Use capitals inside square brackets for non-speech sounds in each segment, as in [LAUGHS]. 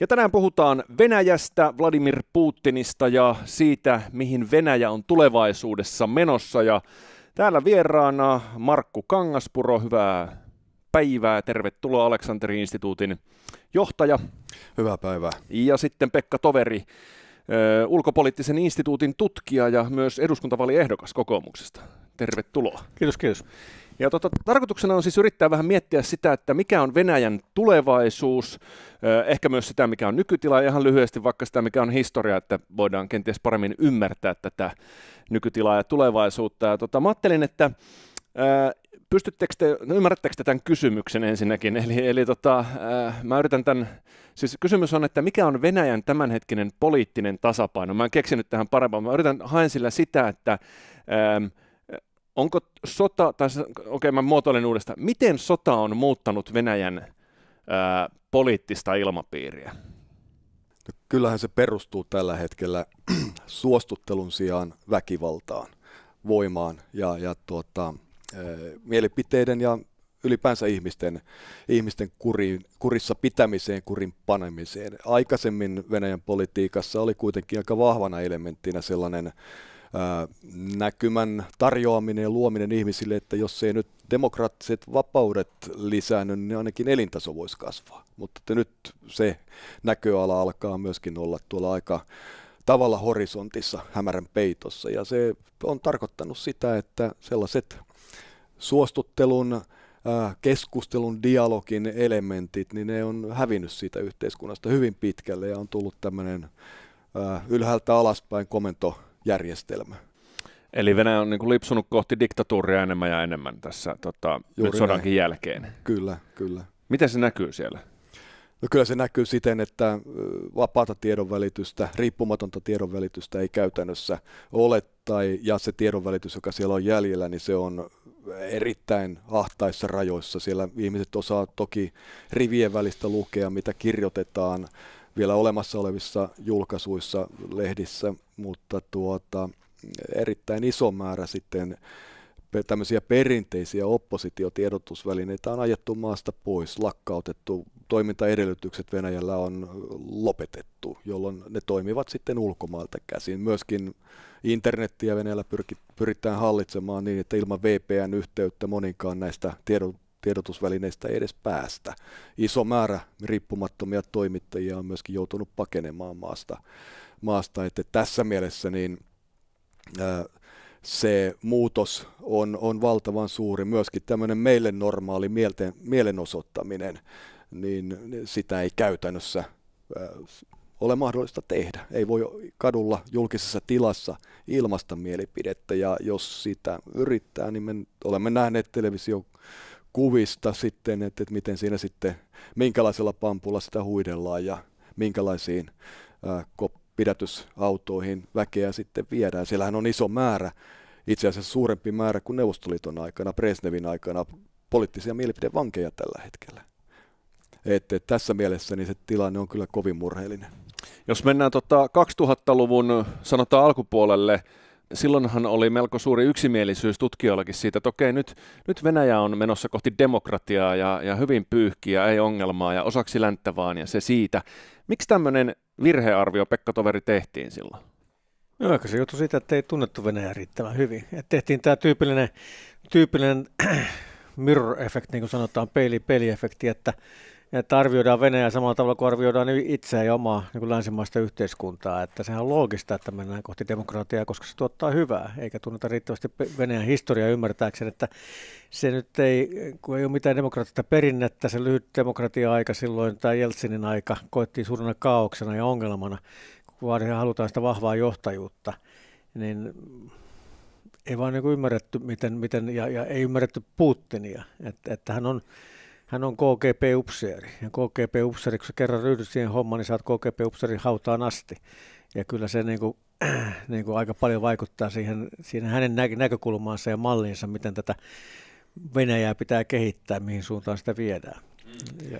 Ja tänään puhutaan Venäjästä, Vladimir Putinista ja siitä, mihin Venäjä on tulevaisuudessa menossa. Ja täällä vieraana Markku Kangaspuro, hyvää päivää. Tervetuloa Aleksanterin instituutin johtaja. Hyvää päivää. Ja sitten Pekka Toveri, ulkopoliittisen instituutin tutkija ja myös eduskuntavaliehdokas kokoomuksesta. Tervetuloa. Kiitos, kiitos. Ja tota, tarkoituksena on siis yrittää vähän miettiä sitä, että mikä on Venäjän tulevaisuus, ehkä myös sitä, mikä on nykytila, ja ihan lyhyesti vaikka sitä, mikä on historia, että voidaan kenties paremmin ymmärtää tätä nykytilaa ja tulevaisuutta. Ja tota, mä ajattelin, että pystyttekö te, no ymmärrättekö te tämän kysymyksen ensinnäkin? Eli, eli tota, mä yritän tämän, siis kysymys on, että mikä on Venäjän tämänhetkinen poliittinen tasapaino? Mä en keksinyt tähän parempaa, mä yritän, haen sillä sitä, että ää, onko sota, tai okei okay, mä muotoilen uudestaan, miten sota on muuttanut Venäjän ö, poliittista ilmapiiriä? No, kyllähän se perustuu tällä hetkellä [CLEARS THROAT] suostuttelun sijaan väkivaltaan, voimaan ja, ja tuota, ö, mielipiteiden ja ylipäänsä ihmisten, ihmisten kurin, kurissa pitämiseen, kurin panemiseen. Aikaisemmin Venäjän politiikassa oli kuitenkin aika vahvana elementtinä sellainen näkymän tarjoaminen ja luominen ihmisille, että jos ei nyt demokraattiset vapaudet lisäänny, niin ainakin elintaso voisi kasvaa. Mutta että nyt se näköala alkaa myöskin olla tuolla aika tavalla horisontissa, hämärän peitossa. Ja se on tarkoittanut sitä, että sellaiset suostuttelun, keskustelun, dialogin elementit, niin ne on hävinnyt siitä yhteiskunnasta hyvin pitkälle ja on tullut tämmöinen ylhäältä alaspäin komento järjestelmä. Eli Venäjä on niin kuin lipsunut kohti diktatuuria enemmän ja enemmän tässä tota, nyt sodankin näin. jälkeen. Kyllä, kyllä. Miten se näkyy siellä? No kyllä se näkyy siten, että vapaata tiedonvälitystä, riippumatonta tiedonvälitystä ei käytännössä ole, tai, ja se tiedonvälitys, joka siellä on jäljellä, niin se on erittäin ahtaissa rajoissa. Siellä ihmiset osaa toki rivien välistä lukea, mitä kirjoitetaan, vielä olemassa olevissa julkaisuissa lehdissä, mutta tuota, erittäin iso määrä sitten tämmöisiä perinteisiä oppositiotiedotusvälineitä on ajettu maasta pois, lakkautettu, toimintaedellytykset Venäjällä on lopetettu, jolloin ne toimivat sitten ulkomailta käsin. Myöskin internettiä Venäjällä pyritään hallitsemaan niin, että ilman VPN-yhteyttä moninkaan näistä tiedon, tiedotusvälineistä ei edes päästä. Iso määrä riippumattomia toimittajia on myöskin joutunut pakenemaan maasta. maasta. Että tässä mielessä niin, ää, se muutos on, on valtavan suuri. Myöskin tämmöinen meille normaali mielten, mielenosoittaminen, niin sitä ei käytännössä ää, ole mahdollista tehdä. Ei voi kadulla julkisessa tilassa ilmasta mielipidettä ja jos sitä yrittää, niin me olemme nähneet televisio kuvista sitten, että, että miten siinä sitten, minkälaisella pampulla sitä huidellaan ja minkälaisiin äh, pidätysautoihin väkeä sitten viedään. Siellähän on iso määrä, itse asiassa suurempi määrä kuin Neuvostoliiton aikana, Presnevin aikana, poliittisia mielipidevankeja tällä hetkellä. Että et tässä mielessä niin se tilanne on kyllä kovin murheellinen. Jos mennään tota 2000-luvun sanotaan alkupuolelle, silloinhan oli melko suuri yksimielisyys tutkijoillakin siitä, että okei, nyt, nyt Venäjä on menossa kohti demokratiaa ja, ja hyvin pyyhkiä, ei ongelmaa ja osaksi länttä vaan ja se siitä. Miksi tämmöinen virhearvio, Pekka Toveri, tehtiin silloin? No ehkä se johtui siitä, että ei tunnettu Venäjää riittävän hyvin. Et tehtiin tämä tyypillinen, tyypillinen [CLEARS THROAT] mirror effect, niin kuin sanotaan, peili, peliefekti, että että arvioidaan Venäjä samalla tavalla kuin arvioidaan itseä ja omaa niin kuin länsimaista yhteiskuntaa. Että sehän on loogista, että mennään kohti demokratiaa, koska se tuottaa hyvää, eikä tunneta riittävästi Venäjän historiaa ymmärtääkseen, että se nyt ei, kun ei ole mitään demokraattista perinnettä, se lyhyt demokratia-aika silloin, tämä Jeltsinin aika, koettiin suurena kaauksena ja ongelmana, kun halutaan sitä vahvaa johtajuutta, niin ei vaan niin ymmärretty, miten, miten ja, ja, ei ymmärretty Putinia, että, että hän on hän on KGP-upseeri. Ja KGP-upseeri, kun sä kerran ryhdyt siihen hommaan, niin saat KGP-upseerin hautaan asti. Ja kyllä se niin kuin, [CLEARS THROAT] niin kuin aika paljon vaikuttaa siihen, siihen hänen nä- näkökulmaansa ja malliinsa, miten tätä Venäjää pitää kehittää, mihin suuntaan sitä viedään. Mm. Ja...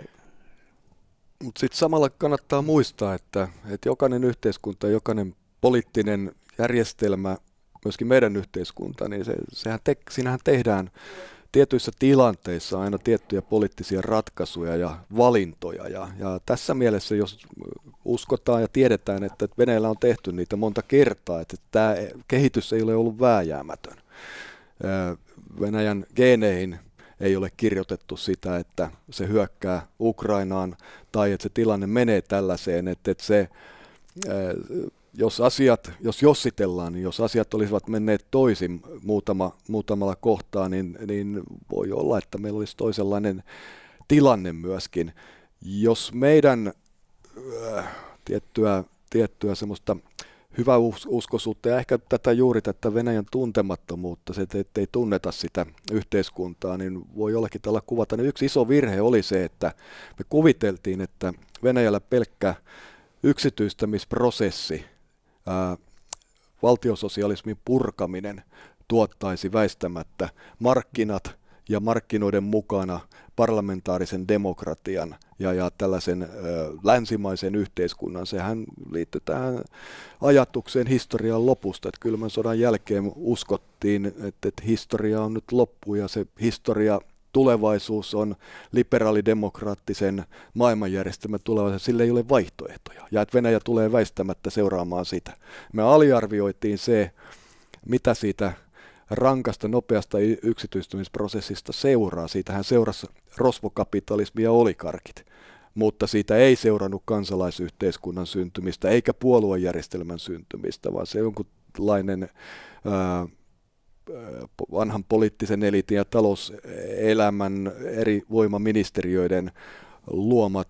Mutta sitten samalla kannattaa muistaa, että, että jokainen yhteiskunta, jokainen poliittinen järjestelmä, myöskin meidän yhteiskunta, niin se, sehän te, siinähän tehdään tietyissä tilanteissa aina tiettyjä poliittisia ratkaisuja ja valintoja. Ja, ja tässä mielessä, jos uskotaan ja tiedetään, että Venäjällä on tehty niitä monta kertaa, että tämä kehitys ei ole ollut vääjäämätön. Venäjän geeneihin ei ole kirjoitettu sitä, että se hyökkää Ukrainaan tai että se tilanne menee tällaiseen, että, että se jos asiat, jos jossitellaan, niin jos asiat olisivat menneet toisin muutama, muutamalla kohtaa, niin, niin voi olla, että meillä olisi toisenlainen tilanne myöskin. Jos meidän äh, tiettyä, tiettyä semmoista hyvää uskoisuutta ja ehkä tätä juuri tätä Venäjän tuntemattomuutta, se, että ei tunneta sitä yhteiskuntaa, niin voi jollakin tällä kuvata. Niin yksi iso virhe oli se, että me kuviteltiin, että Venäjällä pelkkä yksityistämisprosessi valtiososialismin purkaminen tuottaisi väistämättä markkinat ja markkinoiden mukana parlamentaarisen demokratian ja, ja tällaisen ö, länsimaisen yhteiskunnan. Sehän liittyy tähän ajatukseen historian lopusta, että kylmän sodan jälkeen uskottiin, että, että historia on nyt loppu ja se historia tulevaisuus on liberaalidemokraattisen maailmanjärjestelmän tulevaisuus, sille ei ole vaihtoehtoja. Ja että Venäjä tulee väistämättä seuraamaan sitä. Me aliarvioitiin se, mitä siitä rankasta, nopeasta yksityistymisprosessista seuraa. Siitähän seurasi rosvokapitalismi ja olikarkit, mutta siitä ei seurannut kansalaisyhteiskunnan syntymistä eikä puoluejärjestelmän syntymistä, vaan se jonkunlainen... Öö, vanhan poliittisen elitin ja talouselämän eri voimaministeriöiden luomat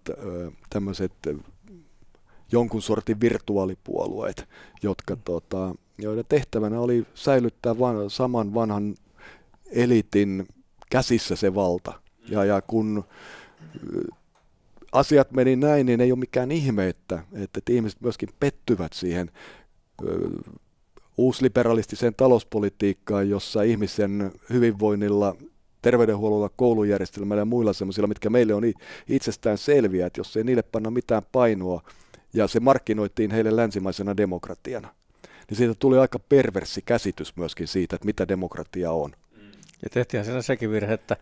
tämmöiset jonkun sortin virtuaalipuolueet, jotka, mm. tota, joiden tehtävänä oli säilyttää van, saman vanhan elitin käsissä se valta. Ja, mm. ja kun asiat meni näin, niin ei ole mikään ihme, että, että ihmiset myöskin pettyvät siihen uusliberalistiseen talouspolitiikkaan, jossa ihmisen hyvinvoinnilla terveydenhuollolla, koulujärjestelmällä ja muilla sellaisilla, mitkä meille on itsestään selviä, että jos ei niille panna mitään painoa, ja se markkinoitiin heille länsimaisena demokratiana, niin siitä tuli aika perversi käsitys myöskin siitä, että mitä demokratia on. Ja tehtiin siinä sekin virhe, että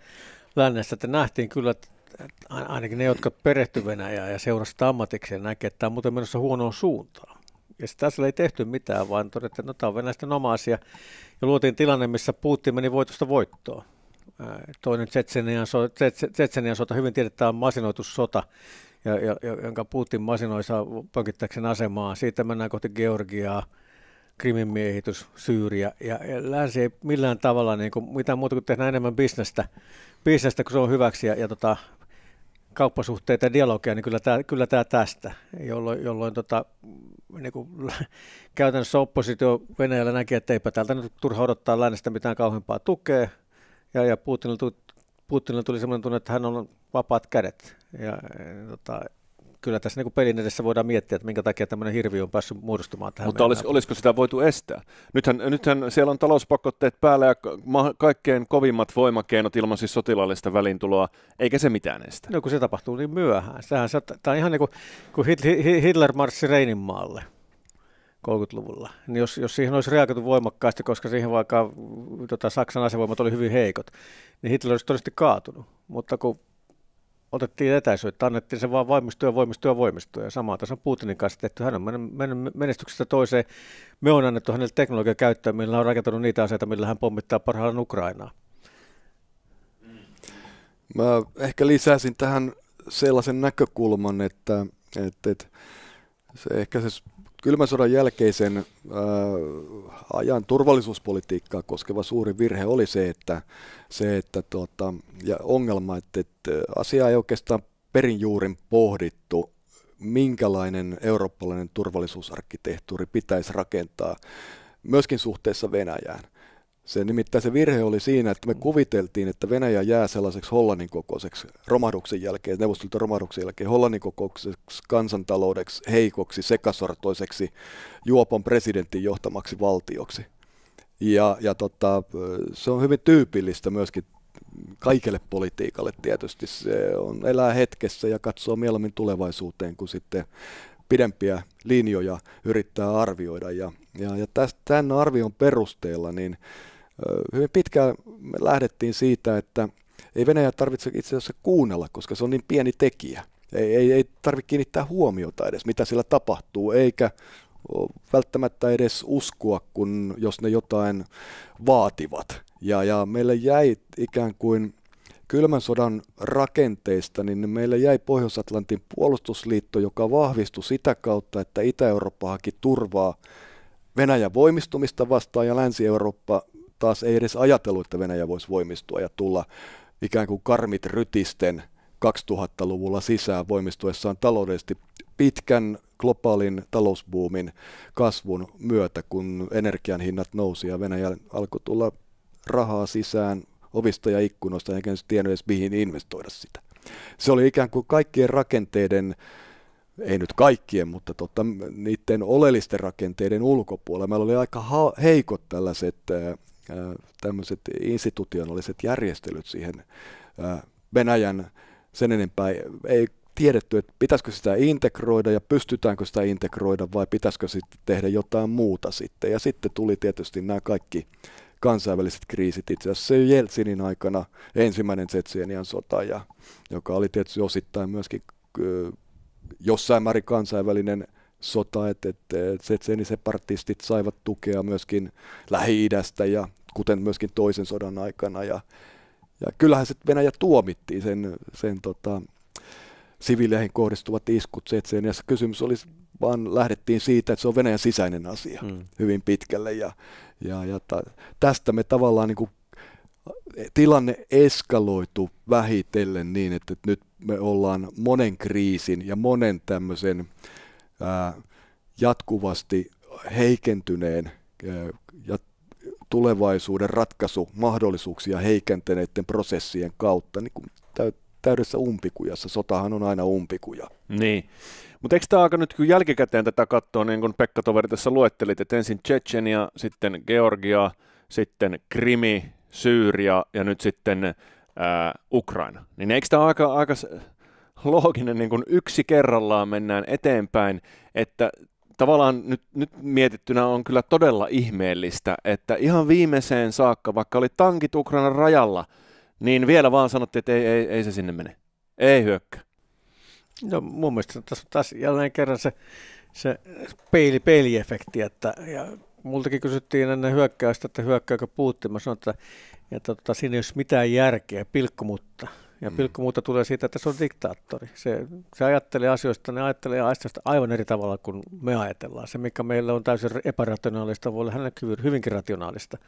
lännestä että nähtiin kyllä, että ainakin ne, jotka perehtyivät Venäjään ja seurasivat ammatikseen, näkee, että tämä on muuten menossa huonoon suuntaan. Ja sitten ei tehty mitään, vaan todettiin, että no tämä on venäläisten oma asia. Ja luotiin tilanne, missä Putin meni voitosta voittoon. Toinen Tsetsenian, sota, hyvin tiedetään, on masinoitu sota, ja, ja, jonka Putin masinoi saa pönkittäkseen asemaa. Siitä mennään kohti Georgiaa, Krimin miehitys, Syyriä. Ja, ja länsi ei millään tavalla niin kuin, mitään muuta kuin tehdä enemmän bisnestä, bisnestä kun se on hyväksi. Ja, ja tota, kauppasuhteita ja dialogia, niin kyllä tämä, kyllä tämä tästä, jolloin, jolloin tota, niin kuin, [LAUGHS] käytännössä oppositio Venäjällä näki, että eipä täältä nyt turha odottaa lännestä mitään kauheampaa tukea, ja, ja Putinilla, tuli, Putinilla tuli sellainen tunne, että hän on vapaat kädet, ja, ja tota, kyllä tässä niin pelin edessä voidaan miettiä, että minkä takia tämmöinen hirviö on päässyt muodostumaan tähän. Mutta olis, olisiko sitä voitu estää? Nythän, nythän siellä on talouspakotteet päällä ja kaikkein kovimmat voimakeinot ilman siis sotilaallista välintuloa, eikä se mitään estä. No kun se tapahtuu niin myöhään. Sehän, se, tämä on ihan niin kuin, Hitler marssi Reininmaalle. 30-luvulla. Niin jos, jos siihen olisi reagoitu voimakkaasti, koska siihen vaikka mm, tota, Saksan asevoimat oli hyvin heikot, niin Hitler olisi todennäköisesti kaatunut. Mutta kun otettiin etäisyyttä, annettiin se vaan voimistua, voimistua, voimistua. Ja samaa tässä on Putinin kanssa tehty. Hän on mennyt menestyksestä toiseen. Me on annettu hänelle teknologia käyttöön, millä on rakentanut niitä aseita, millä hän pommittaa parhaillaan Ukrainaa. Mä ehkä lisäsin tähän sellaisen näkökulman, että, että, että se ehkä se kylmän sodan jälkeisen äh, ajan turvallisuuspolitiikkaa koskeva suuri virhe oli se, että, se, että tuota, ja ongelma, että, että asia ei oikeastaan perinjuurin pohdittu, minkälainen eurooppalainen turvallisuusarkkitehtuuri pitäisi rakentaa myöskin suhteessa Venäjään. Se, nimittäin se virhe oli siinä, että me kuviteltiin, että Venäjä jää sellaiseksi Hollannin kokoiseksi romahduksen jälkeen, neuvostoliiton romahduksen jälkeen, Hollannin kokoiseksi kansantaloudeksi, heikoksi, sekasortoiseksi, juopon presidentin johtamaksi valtioksi. Ja, ja tota, se on hyvin tyypillistä myöskin kaikelle politiikalle tietysti. Se on elää hetkessä ja katsoo mieluummin tulevaisuuteen kuin sitten pidempiä linjoja yrittää arvioida. Ja, ja, ja tästä, tämän arvion perusteella niin hyvin pitkään me lähdettiin siitä, että ei Venäjä tarvitse itse asiassa kuunnella, koska se on niin pieni tekijä. Ei, ei, ei tarvitse kiinnittää huomiota edes, mitä sillä tapahtuu, eikä välttämättä edes uskoa, kun jos ne jotain vaativat. Ja, ja meille jäi ikään kuin kylmän sodan rakenteista, niin meille jäi Pohjois-Atlantin puolustusliitto, joka vahvistui sitä kautta, että Itä-Eurooppa haki turvaa Venäjän voimistumista vastaan ja Länsi-Eurooppa taas ei edes ajatellut, että Venäjä voisi voimistua ja tulla ikään kuin karmit rytisten 2000-luvulla sisään voimistuessaan taloudellisesti pitkän globaalin talousbuumin kasvun myötä, kun energian hinnat nousi ja Venäjä alkoi tulla rahaa sisään ovista ja ikkunoista, eikä se tiennyt edes mihin investoida sitä. Se oli ikään kuin kaikkien rakenteiden, ei nyt kaikkien, mutta totta, niiden oleellisten rakenteiden ulkopuolella. Meillä oli aika ha- heikot tällaiset Äh, tämmöiset institutionaaliset järjestelyt siihen äh, Venäjän sen enempää ei tiedetty, että pitäisikö sitä integroida ja pystytäänkö sitä integroida vai pitäisikö sitten tehdä jotain muuta sitten. Ja sitten tuli tietysti nämä kaikki kansainväliset kriisit. Itse asiassa se Jeltsinin aikana ensimmäinen Tsetseenian sota, ja, joka oli tietysti osittain myöskin äh, jossain määrin kansainvälinen sota, että että et, saivat tukea myöskin Lähi-idästä ja kuten myöskin toisen sodan aikana. Ja, ja kyllähän Sitten Venäjä tuomittiin sen, sen tota, siviileihin kohdistuvat iskut Tsetseniassa. Kysymys oli vaan lähdettiin siitä, että se on Venäjän sisäinen asia mm. hyvin pitkälle. Ja, ja, ja ta, tästä me tavallaan niin kuin, tilanne eskaloitu vähitellen niin, että, että nyt me ollaan monen kriisin ja monen tämmöisen ää, jatkuvasti heikentyneen ää, ja tulevaisuuden ratkaisumahdollisuuksia heikentäneiden prosessien kautta niin kuin täydessä umpikujassa. Sotahan on aina umpikuja. Niin. Mutta eikö tämä aika nyt, kun jälkikäteen tätä katsoa, niin kuin Pekka Toveri tässä luettelit, että ensin Tsetsenia, sitten Georgia, sitten Krimi, Syyria ja nyt sitten ää, Ukraina. Niin eikö tämä aika, aika looginen, niin kuin yksi kerrallaan mennään eteenpäin, että tavallaan nyt, nyt mietittynä on kyllä todella ihmeellistä, että ihan viimeiseen saakka, vaikka oli tankit Ukrainan rajalla, niin vielä vaan sanottiin, että ei, ei, ei se sinne mene. Ei hyökkää. No mun mielestä tässä on taas jälleen kerran se, se peili, peiliefekti, että ja multakin kysyttiin ennen hyökkäystä, että hyökkääkö Putin. Mä sanoin, että, että että, tota, siinä ei olisi mitään järkeä, mutta. Ja mm. pilkku muuta tulee siitä, että se on diktaattori. Se, se ajattelee asioista, ne ajattelee asioista aivan eri tavalla kuin me ajatellaan. Se, mikä meillä on täysin epärationaalista, voi olla hänelle hyvinkin rationaalista.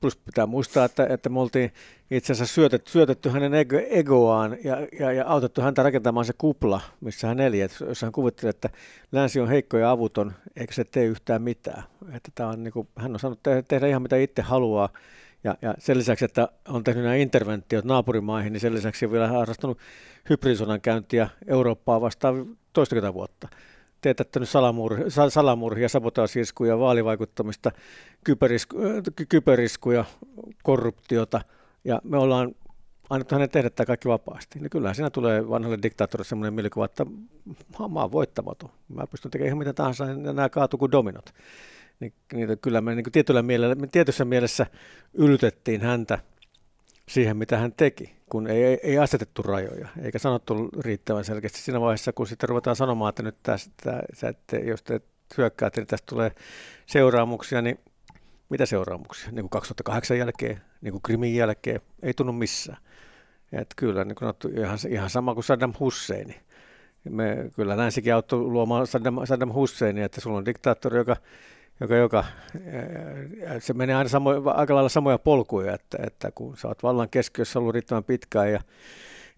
Plus pitää muistaa, että, että me oltiin itse asiassa syötetty, syötetty hänen ego, egoaan ja, ja, ja autettu häntä rakentamaan se kupla, missä hän eli. että jos hän kuvitteli, että länsi on heikko ja avuton, eikä se tee yhtään mitään. Että tämä on, niin kuin, hän on saanut tehdä, tehdä ihan mitä itse haluaa ja, ja sen lisäksi, että on tehnyt nämä interventiot naapurimaihin, niin sen lisäksi on vielä harrastanut hybridisodan käyntiä Eurooppaa vastaan toistakymmentä vuotta. Teetättänyt salamurhia, salamurhia sabotaasiskuja, vaalivaikuttamista, kyberisku, kyberiskuja, korruptiota. Ja me ollaan annettu hänen tehdä tämä kaikki vapaasti. Niin kyllähän siinä tulee vanhalle diktaattorille sellainen mielikuva, että mä oon voittamaton. Mä pystyn tekemään ihan mitä tahansa, ja nämä kaatuu kuin dominot niin niitä kyllä me niin mielellä, me tietyssä mielessä yltettiin häntä siihen, mitä hän teki, kun ei, ei, ei asetettu rajoja, eikä sanottu riittävän selkeästi siinä vaiheessa, kun sitten ruvetaan sanomaan, että nyt tästä, että jos te hyökkäätte, niin tästä tulee seuraamuksia, niin mitä seuraamuksia? Niin kuin 2008 jälkeen, niin kuin Krimin jälkeen, ei tunnu missään. Et kyllä, niin kuin sanottu, ihan, ihan sama kuin Saddam Hussein. Me, kyllä länsikin auttoi luomaan Saddam, Saddam Husseinia, että sulla on diktaattori, joka joka, joka se menee aina samo, aika lailla samoja polkuja, että, että kun sä oot vallan keskiössä ollut riittävän pitkään ja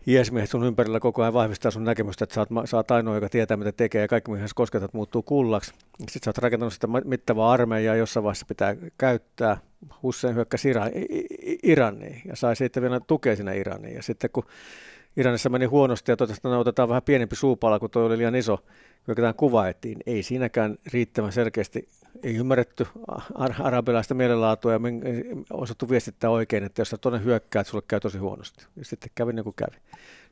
iesmiehet sun ympärillä koko ajan vahvistaa sun näkemystä, että sä oot, sä oot ainoa, joka tietää, mitä tekee ja kaikki, mihin sä kosketat, muuttuu kullaksi. Niin sitten sä oot rakentanut sitä mittavaa armeijaa, jossa vaiheessa pitää käyttää. Hussein hyökkäsi Iran, Iraniin ja sai sitten vielä tukea sinne Iraniin. Ja sitten kun Iranissa meni huonosti ja totesi, että no, otetaan vähän pienempi suupala, kun toi oli liian iso, hyökätään kuvaettiin. Ei siinäkään riittävän selkeästi ei ymmärretty arabilaista mielenlaatua ja osattu viestittää oikein, että jos sä tuonne että sulle käy tosi huonosti. Ja sitten kävi niin kuin kävi.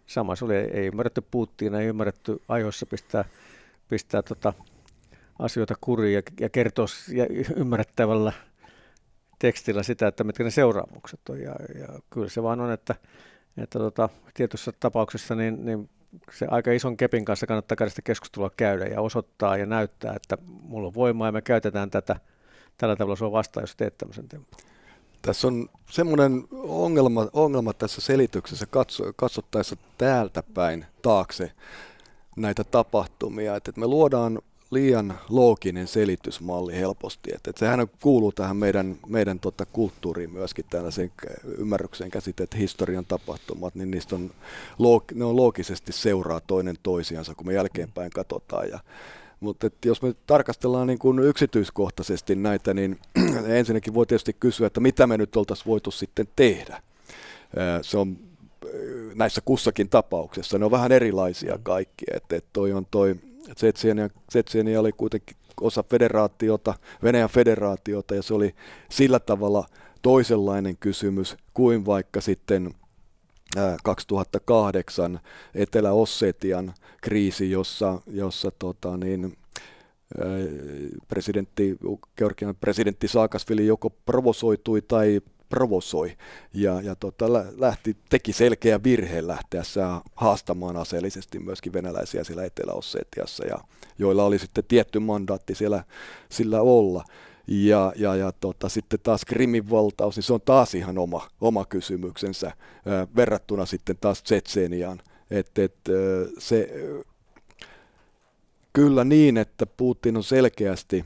Sama se oli, ei ymmärretty Putin, ei ymmärretty ajoissa pistää, pistää tota asioita kuriin ja, ja kertoa ja ymmärrettävällä tekstillä sitä, että mitkä ne seuraamukset on. Ja, ja kyllä se vaan on, että, että tota, tietyssä tapauksessa niin, niin se aika ison kepin kanssa kannattaa käydä keskustelua käydä ja osoittaa ja näyttää, että mulla on voimaa ja me käytetään tätä. Tällä tavalla se vastaan, jos teet tämmöisen tempun. Tässä on semmoinen ongelma, ongelma tässä selityksessä katso, katsottaessa täältä päin taakse näitä tapahtumia, että me luodaan liian looginen selitysmalli helposti. että että sehän on, kuuluu tähän meidän, meidän tota, kulttuuriin myöskin tällaisen käsite, käsitteet, historian tapahtumat, niin niistä on, ne on loogisesti seuraa toinen toisiansa, kun me jälkeenpäin katsotaan. Ja, mutta että jos me tarkastellaan niin kuin yksityiskohtaisesti näitä, niin [CLEARS THROAT] ensinnäkin voi tietysti kysyä, että mitä me nyt oltaisiin voitu sitten tehdä. Se on näissä kussakin tapauksessa, ne on vähän erilaisia kaikki. Että et toi on toi Tsetseenia, oli kuitenkin osa federaatiota, Venäjän federaatiota, ja se oli sillä tavalla toisenlainen kysymys kuin vaikka sitten 2008 Etelä-Ossetian kriisi, jossa, jossa tota, niin, presidentti, Georgian presidentti Saakasvili joko provosoitui tai provosoi ja, ja tota, lähti, teki selkeä virheen lähteessä haastamaan aseellisesti myöskin venäläisiä siellä Etelä-Ossetiassa ja joilla oli sitten tietty mandaatti siellä sillä olla. Ja, ja, ja tota, sitten taas Krimin valtaus, niin se on taas ihan oma, oma kysymyksensä ää, verrattuna sitten taas Tsetseniaan. Et, et, ää, se, ää, kyllä niin, että Putin on selkeästi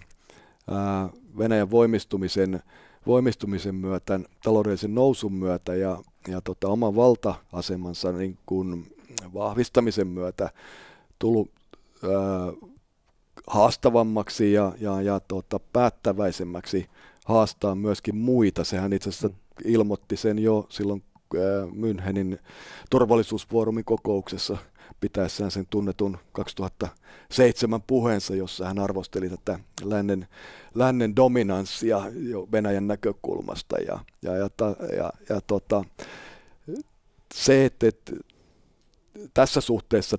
ää, Venäjän voimistumisen voimistumisen myötä, taloudellisen nousun myötä ja, ja tota, oman valta-asemansa niin kuin vahvistamisen myötä tullut ää, haastavammaksi ja, ja, ja tota, päättäväisemmäksi haastaa myöskin muita. Sehän itse asiassa ilmoitti sen jo silloin ää, Münchenin turvallisuusfoorumin kokouksessa pitäessään sen tunnetun 2007 puheensa, jossa hän arvosteli tätä lännen, lännen dominanssia jo Venäjän näkökulmasta. Ja, ja, ja, ja, ja tota, se, että, että tässä suhteessa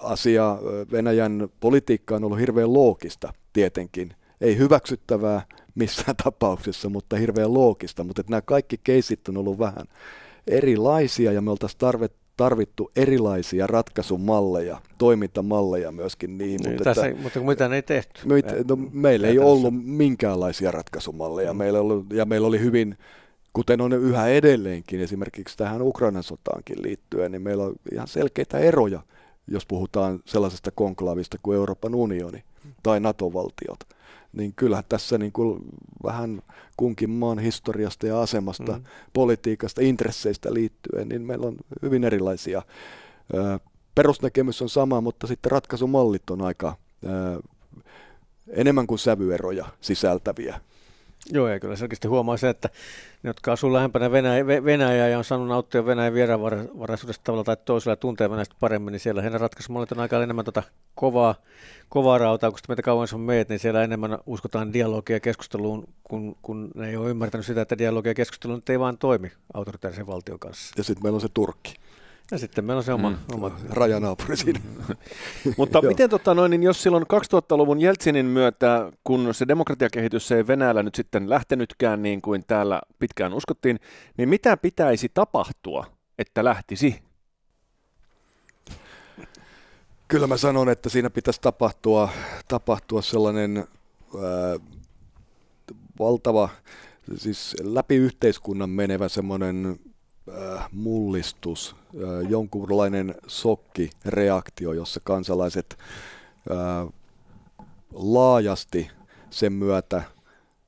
asia Venäjän politiikka on ollut hirveän loogista tietenkin. Ei hyväksyttävää missään [LAUGHS] tapauksessa, mutta hirveän loogista. Mutta nämä kaikki keisit on ollut vähän erilaisia ja me oltaisiin tarvetta tarvittu erilaisia ratkaisumalleja, toimintamalleja myöskin niihin. Niin, mutta, tässä, että, mutta ne ei tehty. Mit, no, meillä ei ollut minkäänlaisia ratkaisumalleja. Mm. Meillä ollut, ja meillä oli hyvin, kuten on yhä edelleenkin, esimerkiksi tähän Ukrainan sotaankin liittyen, niin meillä on ihan selkeitä eroja, jos puhutaan sellaisesta konklaavista kuin Euroopan unioni tai NATO-valtiot niin kyllä tässä niin kuin vähän kunkin maan historiasta ja asemasta, mm. politiikasta, intresseistä liittyen, niin meillä on hyvin erilaisia. Perusnäkemys on sama, mutta sitten ratkaisumallit on aika enemmän kuin sävyeroja sisältäviä. Joo, ja kyllä selkeästi huomaa se, että ne, jotka asuu lähempänä Venäjä, Venäjää ja on saanut nauttia Venäjän vieraanvaraisuudesta tavalla tai toisella ja tuntee Venäjästä paremmin, niin siellä heidän ratkaisumallit on aika enemmän tota kovaa, kovaa rautaa, kun meitä kauan on meet, niin siellä enemmän uskotaan dialogia keskusteluun, kun, kun ne ei ole ymmärtänyt sitä, että dialogia ja keskustelu ei vaan toimi autoritaarisen valtion kanssa. Ja sitten meillä on se Turkki. Ja sitten meillä on se oma, mm. oma... rajanaapuri siinä. Mm. [LAUGHS] Mutta miten, tota noin, niin jos silloin 2000-luvun Jeltsinin myötä, kun se demokratiakehitys ei Venäjällä nyt sitten lähtenytkään niin kuin täällä pitkään uskottiin, niin mitä pitäisi tapahtua, että lähtisi? Kyllä mä sanon, että siinä pitäisi tapahtua, tapahtua sellainen ää, äh, valtava, siis läpi yhteiskunnan menevä semmoinen äh, mullistus, äh, jonkunlainen sokkireaktio, jossa kansalaiset äh, laajasti sen myötä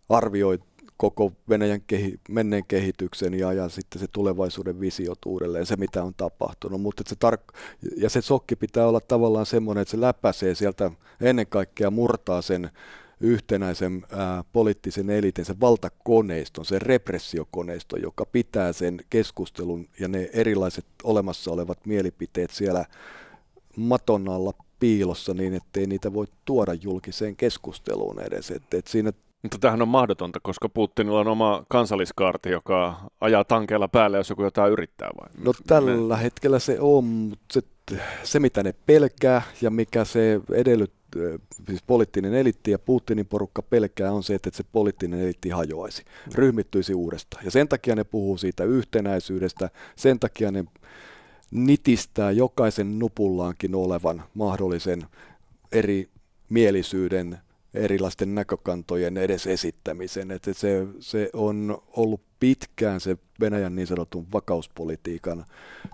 arvioi koko Venäjän kehi, menneen kehityksen ja, ja sitten se tulevaisuuden visiot uudelleen, se mitä on tapahtunut. Mutta se tar- ja se sokki pitää olla tavallaan semmoinen, että se läpäisee sieltä ennen kaikkea murtaa sen yhtenäisen ää, poliittisen elitin, sen valtakoneiston, sen repressiokoneisto, joka pitää sen keskustelun ja ne erilaiset olemassa olevat mielipiteet siellä maton alla piilossa niin, ettei niitä voi tuoda julkiseen keskusteluun edes. Et, et siinä mutta tämähän on mahdotonta, koska Putinilla on oma kansalliskaarti, joka ajaa tankeilla päälle, jos joku jotain yrittää vai? No tällä hetkellä se on, mutta se, se mitä ne pelkää ja mikä se edellyttää, Äh, siis poliittinen elitti ja Putinin porukka pelkää on se, että se poliittinen elitti hajoaisi, mm. ryhmittyisi uudestaan. Ja sen takia ne puhuu siitä yhtenäisyydestä, sen takia ne nitistää jokaisen nupullaankin olevan mahdollisen eri mielisyyden, erilaisten näkökantojen edes esittämisen. Että se, se on ollut pitkään se Venäjän niin sanotun vakauspolitiikan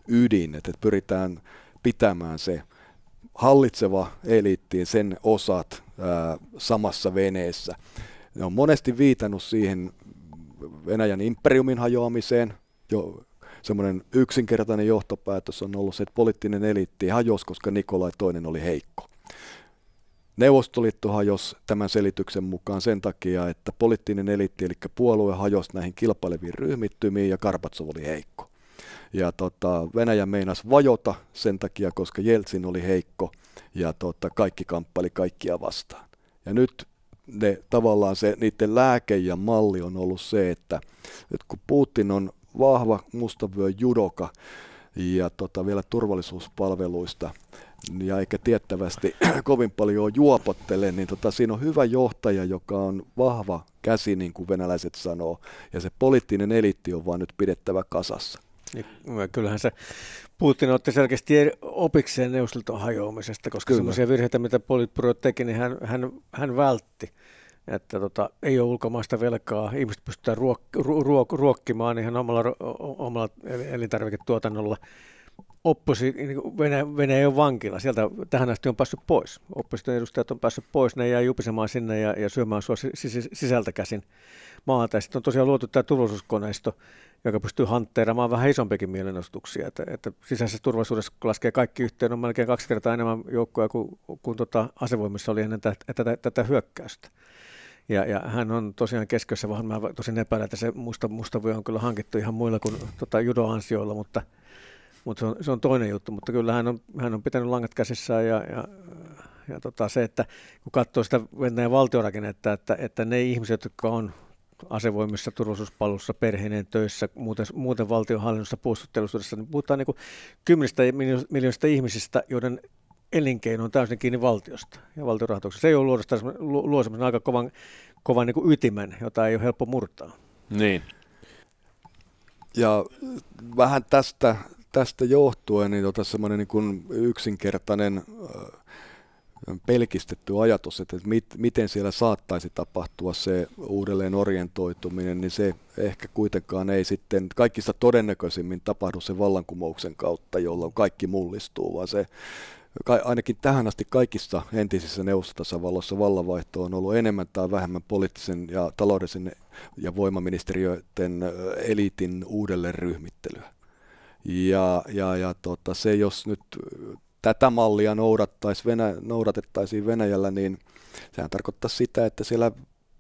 ydin, että pyritään pitämään se – hallitseva eliittiin sen osat ää, samassa veneessä. Ne on monesti viitannut siihen Venäjän imperiumin hajoamiseen. Jo, semmoinen yksinkertainen johtopäätös on ollut se, että poliittinen eliitti hajosi, koska Nikolai II oli heikko. Neuvostoliitto hajosi tämän selityksen mukaan sen takia, että poliittinen eliitti eli puolue hajosi näihin kilpaileviin ryhmittymiin ja Karpatsov oli heikko. Ja tota, Venäjä meinas vajota sen takia, koska Jeltsin oli heikko ja tota, kaikki kamppaili kaikkia vastaan. Ja nyt ne, tavallaan se, niiden lääke ja malli on ollut se, että, että kun Putin on vahva mustavyö judoka ja tota, vielä turvallisuuspalveluista, niin ja eikä tiettävästi [CLEARS THROAT] kovin paljon juopottele, niin tota, siinä on hyvä johtaja, joka on vahva käsi, niin kuin venäläiset sanoo, ja se poliittinen eliitti on vaan nyt pidettävä kasassa. Niin, kyllähän se Putin otti selkeästi opikseen Neuvostoliiton hajoamisesta, koska sellaisia virheitä, mitä Politburo teki, niin hän, hän, hän vältti että tota, ei ole ulkomaista velkaa, ihmiset pystytään ruok, ruok, ruokkimaan ihan omalla, omalla elintarviketuotannolla opposi, niin Venäjä, Venäjä on vankila, sieltä tähän asti on päässyt pois. Opposition edustajat on päässyt pois, ne jää jupisemaan sinne ja, ja syömään sua sisältä käsin maata. sitten on tosiaan luotu tämä turvallisuuskoneisto, joka pystyy hantteeraamaan vähän isompikin mielenostuksia. Että, että sisäisessä turvallisuudessa, kun laskee kaikki yhteen, on melkein kaksi kertaa enemmän joukkoja kuin, kuin tuota asevoimissa oli ennen tätä, tätä, tätä hyökkäystä. Ja, ja, hän on tosiaan keskiössä, vaan mä tosin epäilen, että se musta, mustavuja on kyllä hankittu ihan muilla kuin tota judoansioilla, mutta – mutta se on, se on toinen juttu. Mutta kyllä hän on, hän on pitänyt langat käsissään ja, ja ja tota se, että kun katsoo sitä Venäjän valtiorakennetta, että, että ne ihmiset, jotka on asevoimissa, turvallisuuspalvelussa, perheineen töissä, muuten, muuten valtionhallinnossa, puolustusteollisuudessa, niin puhutaan niin kymmenistä miljoonista ihmisistä, joiden elinkeino on täysin kiinni valtiosta ja valtiorahoituksesta. Se ei ole luoda luo semmoisen aika kovan, kovan niin ytimen, jota ei ole helppo murtaa. Niin. Ja vähän tästä tästä johtuen niin tota semmoinen niin kuin yksinkertainen pelkistetty ajatus, että mit, miten siellä saattaisi tapahtua se uudelleen orientoituminen, niin se ehkä kuitenkaan ei sitten kaikista todennäköisimmin tapahdu sen vallankumouksen kautta, jolloin kaikki mullistuu, vaan se ainakin tähän asti kaikissa entisissä neuvostotasavalloissa vallanvaihto on ollut enemmän tai vähemmän poliittisen ja taloudellisen ja voimaministeriöiden eliitin uudelleenryhmittelyä. Ja, ja, ja tota, se, jos nyt äh, tätä mallia noudattaisi Venä, noudatettaisiin Venäjällä, niin sehän tarkoittaa sitä, että siellä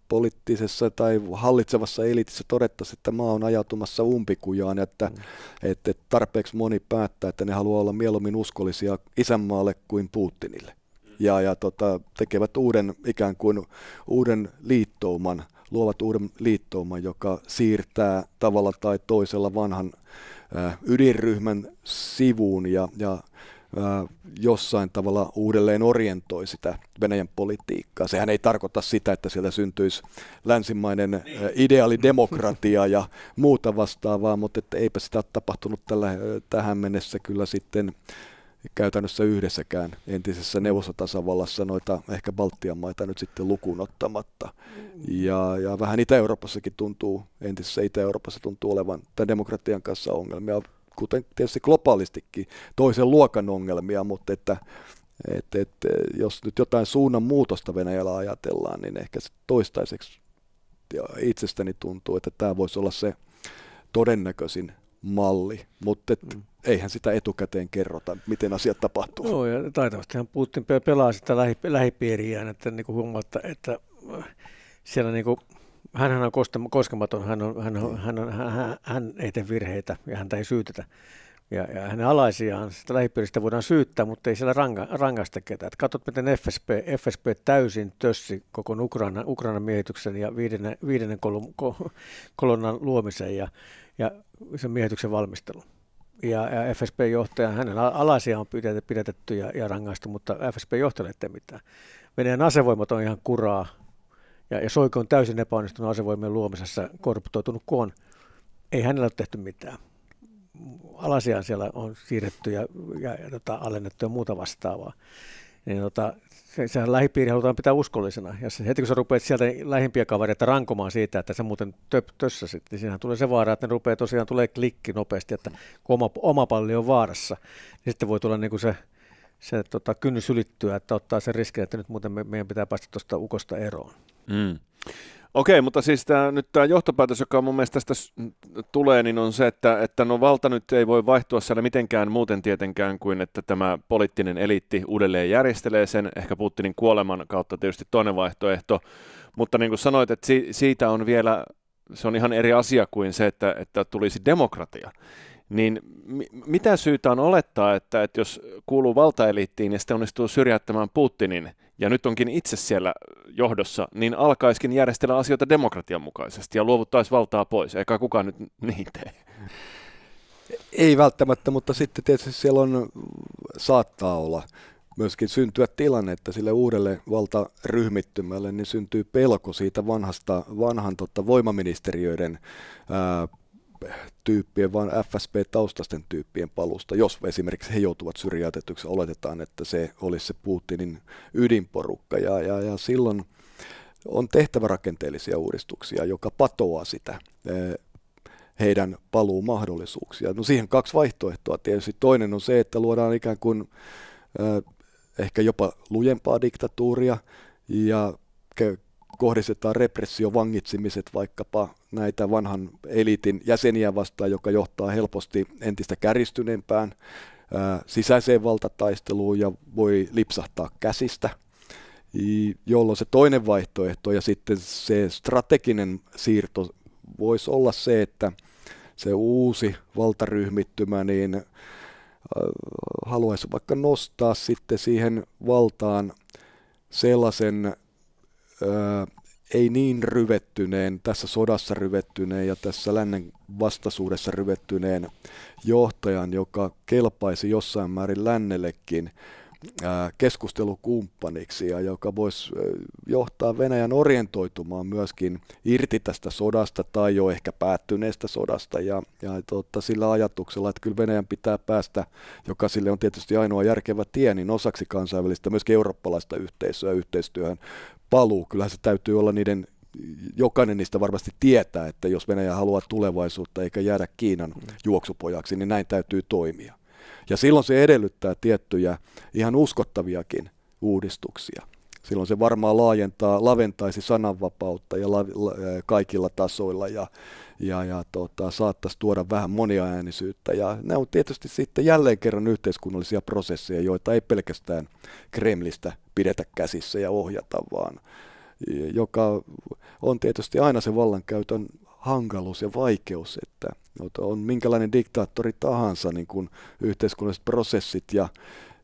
poliittisessa tai hallitsevassa elitissä todettaisiin, että maa on ajautumassa umpikujaan, että, mm. että tarpeeksi moni päättää, että ne haluaa olla mieluummin uskollisia isänmaalle kuin Putinille. Mm. Ja, ja tota, tekevät uuden ikään kuin uuden liittouman, luovat uuden liittouman, joka siirtää tavalla tai toisella vanhan Äh, ydinryhmän sivuun ja, ja äh, jossain tavalla uudelleen orientoi sitä Venäjän politiikkaa. Sehän ei tarkoita sitä, että siellä syntyisi länsimainen äh, ideaalidemokratia ja muuta vastaavaa, mutta että eipä sitä ole tapahtunut tällä, tähän mennessä kyllä sitten käytännössä yhdessäkään entisessä neuvostotasavallassa noita ehkä Baltian maita nyt sitten lukuun ottamatta. Mm. Ja, ja vähän Itä-Euroopassakin tuntuu, entisessä Itä-Euroopassa tuntuu olevan tämän demokratian kanssa ongelmia, kuten tietysti globaalistikin toisen luokan ongelmia, mutta että et, et, jos nyt jotain suunnan muutosta Venäjällä ajatellaan, niin ehkä se toistaiseksi itsestäni tuntuu, että tämä voisi olla se todennäköisin malli, mutta mm eihän sitä etukäteen kerrota, miten asiat tapahtuu. Joo, ja hän Putin pelaa sitä lähi, lähipiiriään, että niin kuin huomatta, että äh, siellä niin kuin, hänhän on koskematon, hän, on, hän, on, hän, on, hän, hän, hän ei tee virheitä ja häntä ei syytetä. Ja, ja hänen alaisiaan sitä lähipiiristä voidaan syyttää, mutta ei siellä ranga, rangaista ketään. Et katsot, miten FSP FSP täysin tössi koko Ukraina, Ukrainan miehityksen ja viidennen, viidennen kolon, kolonnan luomisen ja, ja sen miehityksen valmistelun ja, ja FSB-johtaja, hänen alaisia on pidätetty ja, ja rangaistu, mutta FSB-johtajalle ei tee mitään. Venäjän asevoimat on ihan kuraa, ja, ja Soiko on täysin epäonnistunut asevoimien luomisessa, korruptoitunut on. Ei hänellä ole tehty mitään. Alasiaan siellä on siirretty ja, ja, ja tota, alennettu ja muuta vastaavaa. Niin, tota, se, sehän lähipiiri halutaan pitää uskollisena. Ja se, heti kun sä rupeat sieltä lähimpiä kavereita rankomaan siitä, että sä muuten töp, tössä sitten, niin siinähän tulee se vaara, että ne rupeaa tosiaan tulee klikki nopeasti, että kun oma, oma palli on vaarassa, niin sitten voi tulla niin kuin se, se tota, kynnys ylittyä, että ottaa sen riskin, että nyt muuten me, meidän pitää päästä tuosta ukosta eroon. Mm. Okei, mutta siis tämä, nyt tämä johtopäätös, joka mun mielestä tästä tulee, niin on se, että, että no valta nyt ei voi vaihtua siellä mitenkään muuten tietenkään kuin, että tämä poliittinen eliitti uudelleen järjestelee sen, ehkä Putinin kuoleman kautta tietysti toinen vaihtoehto, mutta niin kuin sanoit, että si- siitä on vielä, se on ihan eri asia kuin se, että, että tulisi demokratia. Niin mi- mitä syytä on olettaa, että, että jos kuuluu valtaeliittiin ja sitten onnistuu syrjäyttämään Putinin – ja nyt onkin itse siellä johdossa, niin alkaiskin järjestellä asioita demokratian mukaisesti ja luovuttaisi valtaa pois. Eikä kukaan nyt [LAUGHS] niin tee. Ei välttämättä, mutta sitten tietysti siellä on, saattaa olla myöskin syntyä tilanne, että sille uudelle valtaryhmittymälle niin syntyy pelko siitä vanhasta, vanhan tota, voimaministeriöiden ää, tyyppien, vaan FSB-taustasten tyyppien palusta, jos esimerkiksi he joutuvat syrjäytetyksi, oletetaan, että se olisi se Putinin ydinporukka. Ja, ja, ja silloin on tehtävä rakenteellisia uudistuksia, joka patoaa sitä eh, heidän paluumahdollisuuksia. No siihen kaksi vaihtoehtoa. Tietysti toinen on se, että luodaan ikään kuin eh, ehkä jopa lujempaa diktatuuria ja kohdistetaan repressio, vaikkapa näitä vanhan eliitin jäseniä vastaan, joka johtaa helposti entistä käristyneempään sisäiseen valtataisteluun ja voi lipsahtaa käsistä, jolloin se toinen vaihtoehto ja sitten se strateginen siirto voisi olla se, että se uusi valtaryhmittymä niin haluaisi vaikka nostaa sitten siihen valtaan sellaisen ei niin ryvettyneen, tässä sodassa ryvettyneen ja tässä lännen vastaisuudessa ryvettyneen johtajan, joka kelpaisi jossain määrin lännellekin keskustelukumppaniksi ja joka voisi johtaa Venäjän orientoitumaan myöskin irti tästä sodasta tai jo ehkä päättyneestä sodasta ja, ja tota, sillä ajatuksella, että kyllä Venäjän pitää päästä, joka sille on tietysti ainoa järkevä tie, niin osaksi kansainvälistä myöskin eurooppalaista yhteisöä yhteistyöhön paluu. Kyllähän se täytyy olla niiden, jokainen niistä varmasti tietää, että jos Venäjä haluaa tulevaisuutta eikä jäädä Kiinan mm. juoksupojaksi, niin näin täytyy toimia. Ja silloin se edellyttää tiettyjä ihan uskottaviakin uudistuksia. Silloin se varmaan laajentaa, laventaisi sananvapautta ja la, la, kaikilla tasoilla ja, ja, ja tota, saattaisi tuoda vähän moniäänisyyttä. Ja ne on tietysti sitten jälleen kerran yhteiskunnallisia prosesseja, joita ei pelkästään Kremlistä pidetä käsissä ja ohjata, vaan joka on tietysti aina se vallankäytön hankaluus ja vaikeus, että on minkälainen diktaattori tahansa, niin kun yhteiskunnalliset prosessit ja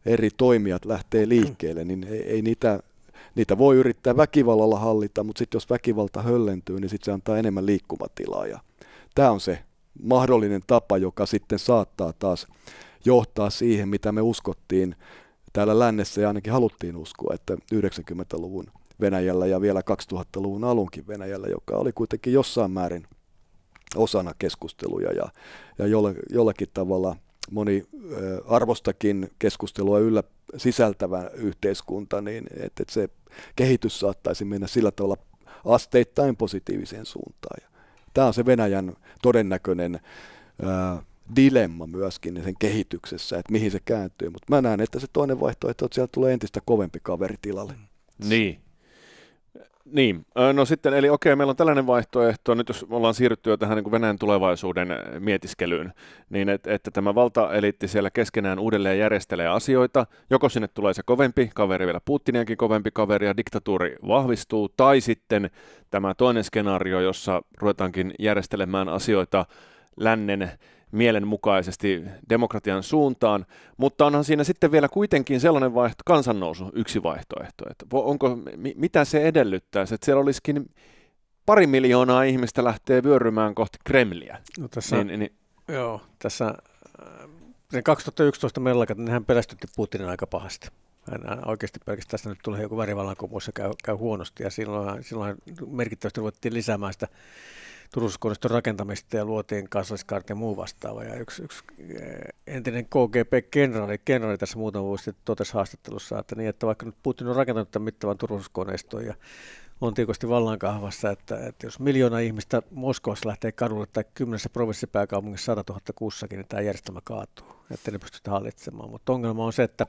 eri toimijat lähtee liikkeelle, niin ei, ei niitä, niitä voi yrittää väkivallalla hallita, mutta sitten jos väkivalta höllentyy, niin sitten se antaa enemmän liikkumatilaa ja tämä on se mahdollinen tapa, joka sitten saattaa taas johtaa siihen, mitä me uskottiin täällä lännessä ja ainakin haluttiin uskoa, että 90-luvun Venäjällä ja vielä 2000-luvun alunkin Venäjällä, joka oli kuitenkin jossain määrin osana keskusteluja ja, ja jollakin tavalla moni arvostakin keskustelua yllä sisältävä yhteiskunta, niin että et se kehitys saattaisi mennä sillä tavalla asteittain positiiviseen suuntaan. Ja tämä on se Venäjän todennäköinen ää, dilemma myöskin niin sen kehityksessä, että mihin se kääntyy. Mutta mä näen, että se toinen vaihtoehto, että siellä tulee entistä kovempi kaveri tilalle. Niin. Niin, no sitten, eli okei, meillä on tällainen vaihtoehto, nyt jos ollaan siirrytty jo tähän niin Venäjän tulevaisuuden mietiskelyyn, niin et, että tämä valtaeliitti siellä keskenään uudelleen järjestelee asioita, joko sinne tulee se kovempi kaveri, vielä Putiniakin kovempi kaveri ja diktatuuri vahvistuu, tai sitten tämä toinen skenaario, jossa ruvetaankin järjestelemään asioita lännen mielenmukaisesti demokratian suuntaan, mutta onhan siinä sitten vielä kuitenkin sellainen vaihto, kansannousu yksi vaihtoehto, että onko, mitä se edellyttäisi, että siellä olisikin pari miljoonaa ihmistä lähtee vyörymään kohti Kremliä. No tässä, niin, niin, joo, tässä 2011 äh, mellakat, niin hän pelästytti Putinin aika pahasti. Hän, oikeasti pelkästään tästä nyt tulee joku värivallankumous ja käy, käy huonosti, ja silloin, silloin merkittävästi ruvettiin lisäämään sitä Turuskonniston rakentamista ja luotiin kansalliskaarti ja muu vastaava. Ja yksi, yksi eh, entinen KGP-kenraali kenraali tässä muutama vuosi sitten totesi haastattelussa, että, niin, että vaikka nyt Putin on rakentanut tämän mittavan turvallisuuskoneiston ja on tietysti vallankahvassa, että, että jos miljoona ihmistä Moskovassa lähtee kadulle tai kymmenessä provinssipääkaupungissa 100 000 kussakin, niin tämä järjestelmä kaatuu, että ne pystytään hallitsemaan. Mutta ongelma on se, että